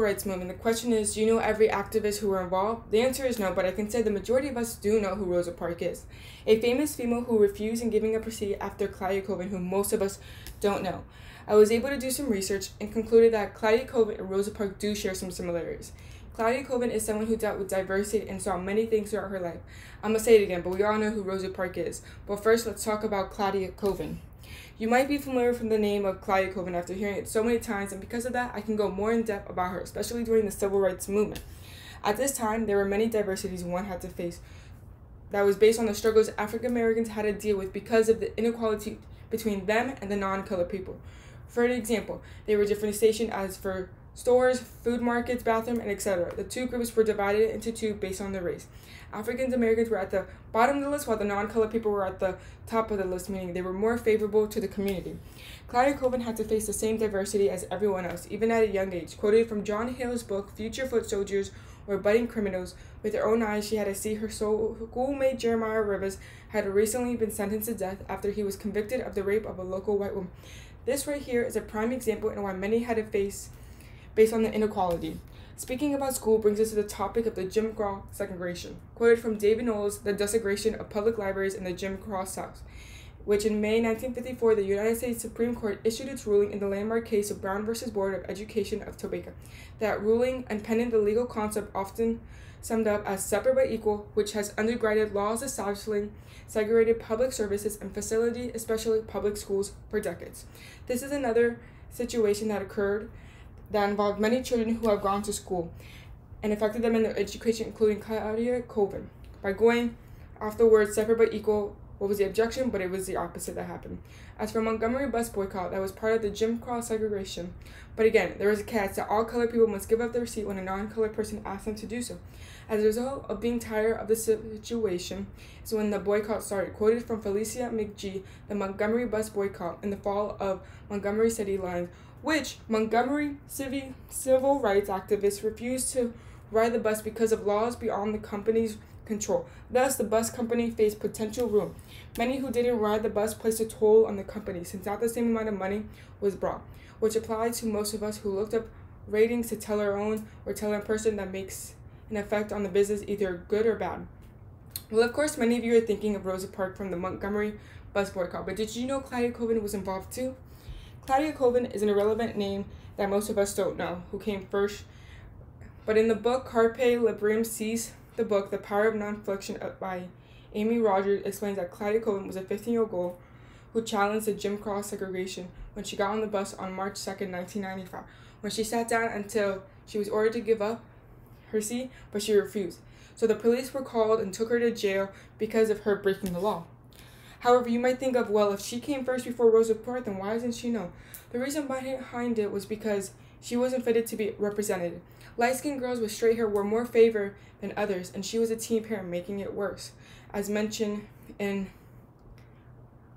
rights movement. The question is, do you know every activist who were involved? The answer is no, but I can say the majority of us do know who Rosa Parks is. A famous female who refused in giving up her seat after Claudia Colvin, who most of us don't know. I was able to do some research and concluded that Claudia Colvin and Rosa Parks do share some similarities. Claudia Coven is someone who dealt with diversity and saw many things throughout her life. I'm going to say it again, but we all know who Rosa Parks is. But first, let's talk about Claudia Coven. You might be familiar from the name of Claudia Coven after hearing it so many times, and because of that, I can go more in depth about her, especially during the civil rights movement. At this time, there were many diversities one had to face that was based on the struggles African Americans had to deal with because of the inequality between them and the non colored people. For an example, they were differentiation as for stores, food markets, bathroom, and etc. The two groups were divided into two based on their race. African Americans were at the bottom of the list, while the non-colored people were at the top of the list, meaning they were more favorable to the community. Claudia Colvin had to face the same diversity as everyone else, even at a young age. Quoted from John Hale's book, Future Foot Soldiers were Budding Criminals, with her own eyes she had to see her schoolmate Jeremiah Rivers had recently been sentenced to death after he was convicted of the rape of a local white woman. This right here is a prime example in why many had to face based on the inequality. Speaking about school brings us to the topic of the Jim Crow segregation, quoted from David Knowles' The Desegregation of Public Libraries in the Jim Crow South, which in May 1954 the United States Supreme Court issued its ruling in the landmark case of Brown v. Board of Education of Topeka. That ruling pending the legal concept often summed up as separate but equal, which has undergirded laws establishing segregated public services and facility, especially public schools, for decades. This is another situation that occurred that involved many children who have gone to school and affected them in their education, including Claudia Colvin. By going afterwards separate but equal, what was the objection? But it was the opposite that happened. As for Montgomery bus boycott, that was part of the Jim Crow segregation. But again, there was a catch that all colored people must give up their seat when a non-colored person asked them to do so. As a result of being tired of the situation, is when the boycott started. Quoted from Felicia McGee, the Montgomery bus boycott in the fall of Montgomery City Lines which Montgomery civil rights activists refused to ride the bus because of laws beyond the company's control. Thus, the bus company faced potential ruin. Many who didn't ride the bus placed a toll on the company since not the same amount of money was brought, which applied to most of us who looked up ratings to tell our own or tell a person that makes an effect on the business either good or bad. Well, of course, many of you are thinking of Rosa Parks from the Montgomery bus boycott, but did you know Claudia Colvin was involved too? Claudia Colvin is an irrelevant name that most of us don't know who came first, but in the book Carpe Librium Sees, the book The Power of nonfiction uh, by Amy Rogers explains that Claudia Colvin was a 15-year-old girl who challenged the Jim Crow segregation when she got on the bus on March 2nd, 1995, when she sat down until she was ordered to give up her seat, but she refused. So the police were called and took her to jail because of her breaking the law. However, you might think of, well, if she came first before Rosa Parks, then why does not she know? The reason behind it was because she wasn't fitted to be represented. Light skinned girls with straight hair were more favored than others, and she was a teen parent, making it worse. As mentioned in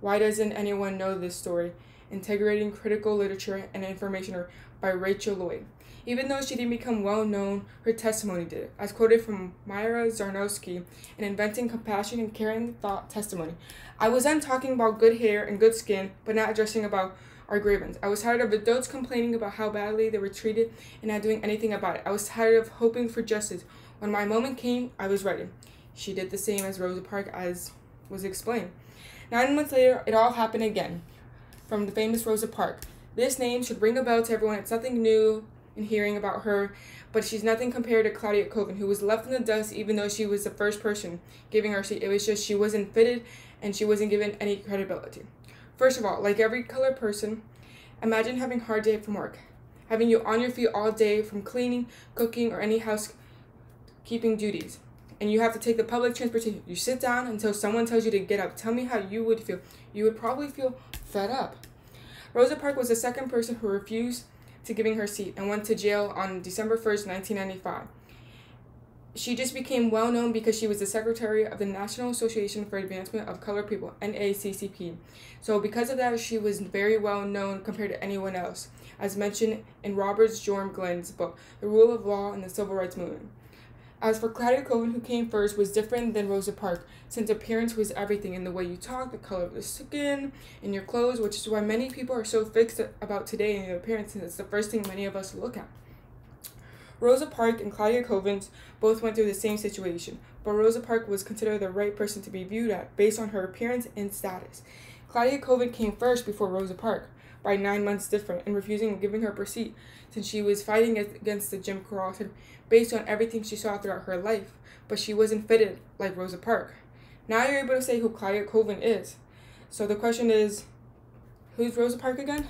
Why Doesn't Anyone Know This Story? Integrating Critical Literature and Information by Rachel Lloyd. Even though she didn't become well known, her testimony did, as quoted from Myra Zarnowski in Inventing Compassion and Caring Thought Testimony. I was then talking about good hair and good skin, but not addressing about our grievance. I was tired of adults complaining about how badly they were treated and not doing anything about it. I was tired of hoping for justice. When my moment came, I was ready. She did the same as Rosa Parks, as was explained. Nine months later, it all happened again from the famous Rosa Parks. This name should ring a bell to everyone. It's nothing new and hearing about her, but she's nothing compared to Claudia Coven, who was left in the dust even though she was the first person giving her seat. It was just she wasn't fitted and she wasn't given any credibility. First of all, like every colored person, imagine having a hard day from work, having you on your feet all day from cleaning, cooking, or any housekeeping duties. And you have to take the public transportation. You sit down until someone tells you to get up. Tell me how you would feel. You would probably feel fed up. Rosa Parks was the second person who refused to giving her seat and went to jail on December 1st, 1995. She just became well known because she was the secretary of the National Association for Advancement of Colored People, NACCP. So, because of that, she was very well known compared to anyone else, as mentioned in Robert Jorm Glenn's book, The Rule of Law and the Civil Rights Movement. As for Claudia Cohen, who came first, was different than Rosa Parks, since appearance was everything in the way you talk, the color of the skin, and your clothes, which is why many people are so fixed about today and their appearance, since it's the first thing many of us look at. Rosa Parks and Claudia Cohen both went through the same situation, but Rosa Parks was considered the right person to be viewed at based on her appearance and status. Claudia Cohen came first before Rosa Parks by nine months different and refusing giving her receipt since she was fighting against the Jim Crow author based on everything she saw throughout her life, but she wasn't fitted like Rosa Parks. Now you're able to say who Claudia Colvin is. So the question is, who's Rosa Parks again?